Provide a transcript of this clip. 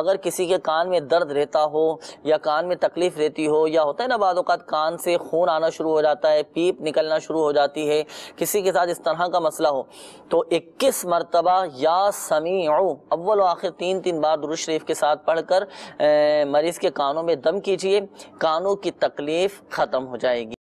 अगर किसी के कान में दर्द रहता हो या कान में तकलीफ रहती हो या होता है ना बाद कान से खून आना शुरू हो जाता है पीप निकलना शुरू हो जाती है किसी के साथ इस तरह का मसला हो तो 21 मरतबा या समी अव्वल आखिर तीन तीन बार दुरुज शरीफ के साथ पढ़कर मरीज़ के कानों में दम कीजिए कानों की तकलीफ ख़त्म हो जाएगी